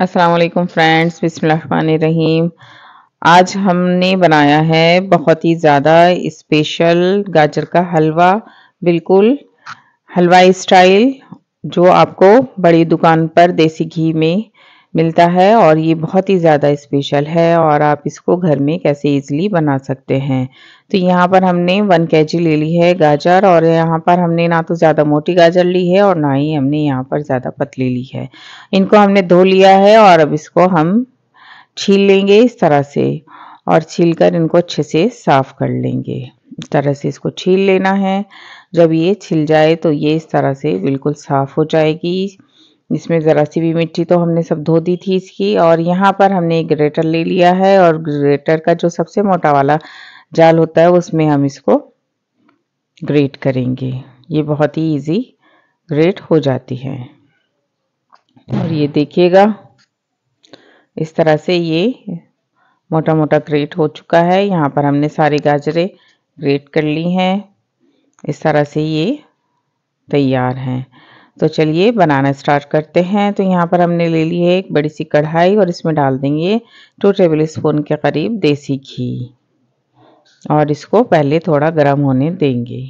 Aslam friends रहीम आज हमने बनाया है बहुत ही ज़्यादा स्पेशल गाजर का हलवा बिल्कुल हलवा स्टाइल जो आपको बड़ी दुकान पर देसी घी में मिलता है और ये बहुत ही ज़्यादा स्पेशल है और आप इसको घर में कैसे इजीली बना सकते हैं तो यहाँ पर हमने वन के ले ली है गाजर और यहाँ पर हमने ना तो ज़्यादा मोटी गाजर ली है और ना ही हमने यहाँ पर ज़्यादा पतली ली है इनको हमने धो लिया है और अब इसको हम छील लेंगे इस तरह से और छील कर इनको अच्छे से साफ़ कर लेंगे इस तरह से इसको छील लेना है जब ये छिल जाए तो ये इस तरह से बिल्कुल साफ़ हो जाएगी इसमें ज़रा सी भी मिट्टी तो हमने सब धो दी थी इसकी और यहाँ पर हमने एक ग्रेटर ले लिया है और ग्रेटर का जो सबसे मोटा वाला जाल होता है उसमें हम इसको ग्रेट करेंगे ये बहुत ही इजी ग्रेट हो जाती है और ये देखिएगा इस तरह से ये मोटा मोटा ग्रेट हो चुका है यहाँ पर हमने सारी गाजरें ग्रेट कर ली हैं इस तरह से ये तैयार हैं तो चलिए बनाना स्टार्ट करते हैं तो यहाँ पर हमने ले ली है एक बड़ी सी कढ़ाई और इसमें डाल देंगे टू टेबल स्पून के करीब देसी घी और इसको पहले थोड़ा गर्म होने देंगे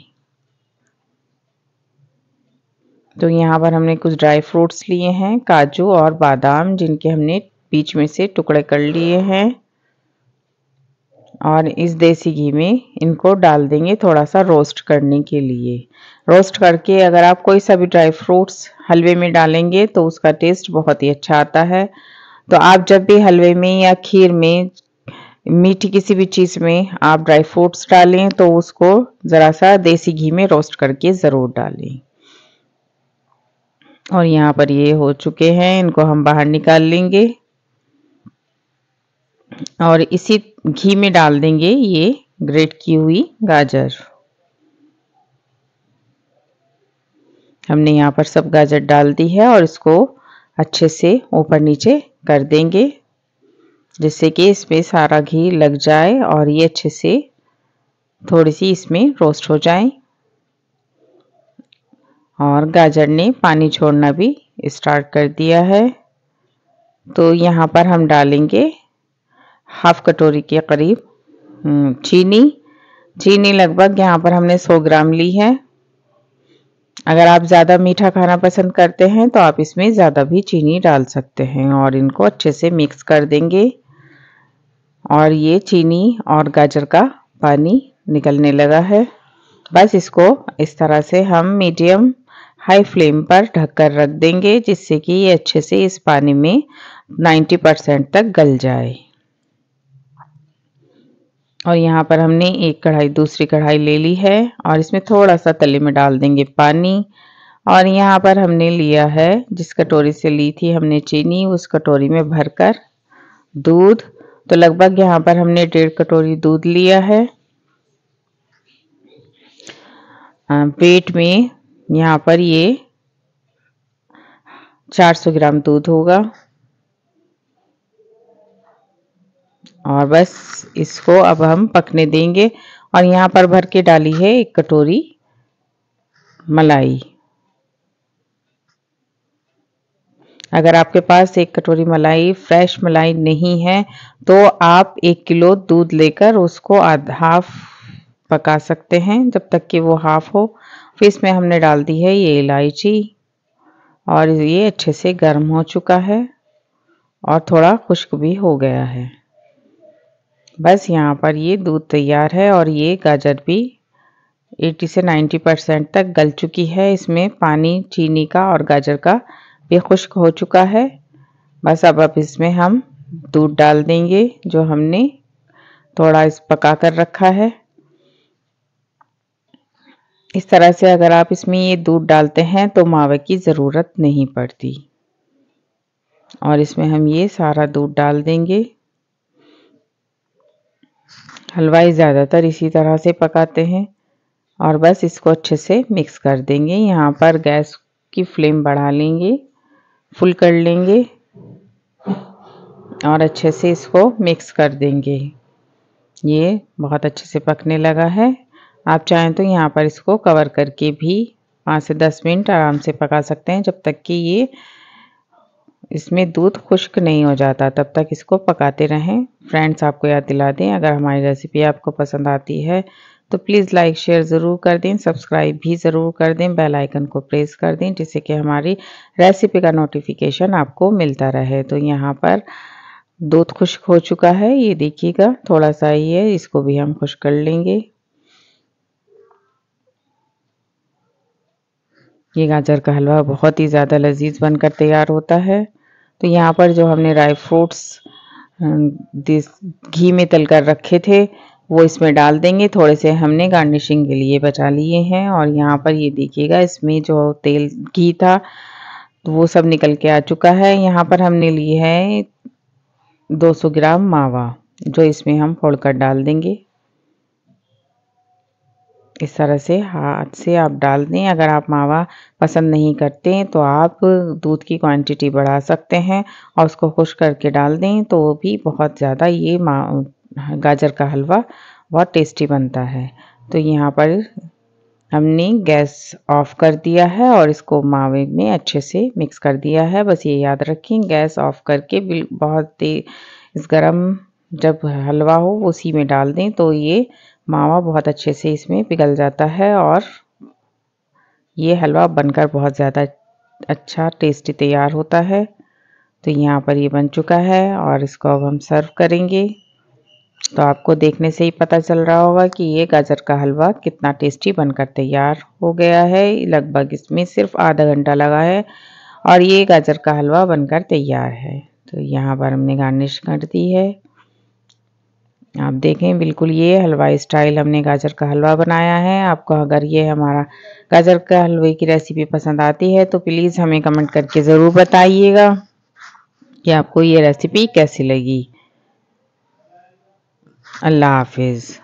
तो यहाँ पर हमने कुछ ड्राई फ्रूट्स लिए हैं काजू और बादाम जिनके हमने बीच में से टुकड़े कर लिए हैं और इस देसी घी में इनको डाल देंगे थोड़ा सा रोस्ट करने के लिए रोस्ट करके अगर आप कोई सा भी ड्राई फ्रूट्स हलवे में डालेंगे तो उसका टेस्ट बहुत ही अच्छा आता है तो आप जब भी हलवे में या खीर में मीठी किसी भी चीज़ में आप ड्राई फ्रूट्स डालें तो उसको ज़रा सा देसी घी में रोस्ट करके ज़रूर डालें और यहाँ पर ये हो चुके हैं इनको हम बाहर निकाल लेंगे और इसी घी में डाल देंगे ये ग्रेट की हुई गाजर हमने यहाँ पर सब गाजर डाल दी है और इसको अच्छे से ऊपर नीचे कर देंगे जिससे कि इसमें सारा घी लग जाए और ये अच्छे से थोड़ी सी इसमें रोस्ट हो जाए और गाजर ने पानी छोड़ना भी स्टार्ट कर दिया है तो यहाँ पर हम डालेंगे हाफ कटोरी के करीब हम्म, चीनी चीनी लगभग यहाँ पर हमने 100 ग्राम ली है अगर आप ज़्यादा मीठा खाना पसंद करते हैं तो आप इसमें ज़्यादा भी चीनी डाल सकते हैं और इनको अच्छे से मिक्स कर देंगे और ये चीनी और गाजर का पानी निकलने लगा है बस इसको इस तरह से हम मीडियम हाई फ्लेम पर ढककर रख देंगे जिससे कि ये अच्छे से इस पानी में 90 परसेंट तक गल जाए और यहाँ पर हमने एक कढ़ाई दूसरी कढ़ाई ले ली है और इसमें थोड़ा सा तले में डाल देंगे पानी और यहाँ पर हमने लिया है जिस कटोरी से ली थी हमने चीनी उस कटोरी में भरकर दूध तो लगभग यहाँ पर हमने डेढ़ कटोरी दूध लिया है पेट में यहाँ पर ये 400 ग्राम दूध होगा और बस इसको अब हम पकने देंगे और यहाँ पर भर के डाली है एक कटोरी मलाई अगर आपके पास एक कटोरी मलाई फ्रेश मलाई नहीं है तो आप एक किलो दूध लेकर उसको हाफ पका सकते हैं जब तक कि वो हाफ हो फिर इसमें हमने डाल दी है ये इलायची और ये अच्छे से गर्म हो चुका है और थोड़ा खुश्क भी हो गया है बस यहाँ पर ये दूध तैयार है और ये गाजर भी 80 से 90 परसेंट तक गल चुकी है इसमें पानी चीनी का और गाजर का भी खुश्क हो चुका है बस अब अब इसमें हम दूध डाल देंगे जो हमने थोड़ा इस पका कर रखा है इस तरह से अगर आप इसमें ये दूध डालते हैं तो मावे की ज़रूरत नहीं पड़ती और इसमें हम ये सारा दूध डाल देंगे हलवाई ज़्यादातर इसी तरह से पकाते हैं और बस इसको अच्छे से मिक्स कर देंगे यहाँ पर गैस की फ्लेम बढ़ा लेंगे फुल कर लेंगे और अच्छे से इसको मिक्स कर देंगे ये बहुत अच्छे से पकने लगा है आप चाहें तो यहाँ पर इसको कवर करके भी पाँच से दस मिनट आराम से पका सकते हैं जब तक कि ये इसमें दूध खुश्क नहीं हो जाता तब तक इसको पकाते रहें फ्रेंड्स आपको याद दिला दें अगर हमारी रेसिपी आपको पसंद आती है तो प्लीज़ लाइक शेयर ज़रूर कर दें सब्सक्राइब भी ज़रूर कर दें बेल आइकन को प्रेस कर दें जिससे कि हमारी रेसिपी का नोटिफिकेशन आपको मिलता रहे तो यहाँ पर दूध खुश्क हो चुका है ये देखिएगा थोड़ा सा ही है इसको भी हम खुश कर लेंगे ये गाजर का हलवा बहुत ही ज़्यादा लजीज बनकर तैयार होता है तो यहाँ पर जो हमने ड्राई फ्रूट्स घी में तल कर रखे थे वो इसमें डाल देंगे थोड़े से हमने गार्निशिंग के लिए बचा लिए हैं और यहाँ पर ये देखिएगा इसमें जो तेल घी था तो वो सब निकल के आ चुका है यहाँ पर हमने लिए है 200 ग्राम मावा जो इसमें हम फोड़ कर डाल देंगे इस तरह से हाथ से आप डाल दें अगर आप मावा पसंद नहीं करते हैं तो आप दूध की क्वांटिटी बढ़ा सकते हैं और उसको खुश करके डाल दें तो वो भी बहुत ज़्यादा ये गाजर का हलवा बहुत टेस्टी बनता है तो यहाँ पर हमने गैस ऑफ कर दिया है और इसको मावे में अच्छे से मिक्स कर दिया है बस ये याद रखें गैस ऑफ करके बिल बहुत तेज इस गर्म जब हलवा हो उसी में डाल दें तो ये मावा बहुत अच्छे से इसमें पिघल जाता है और ये हलवा बनकर बहुत ज़्यादा अच्छा टेस्टी तैयार होता है तो यहाँ पर ये बन चुका है और इसको अब हम सर्व करेंगे तो आपको देखने से ही पता चल रहा होगा कि ये गाजर का हलवा कितना टेस्टी बनकर तैयार हो गया है लगभग इसमें सिर्फ आधा घंटा लगा है और ये गाजर का हलवा बनकर तैयार है तो यहाँ पर हमने गार्निश कर दी है आप देखें बिल्कुल ये हलवा स्टाइल हमने गाजर का हलवा बनाया है आपको अगर ये हमारा गाजर का हलवे की रेसिपी पसंद आती है तो प्लीज़ हमें कमेंट करके ज़रूर बताइएगा कि आपको ये रेसिपी कैसी लगी अल्लाह हाफिज़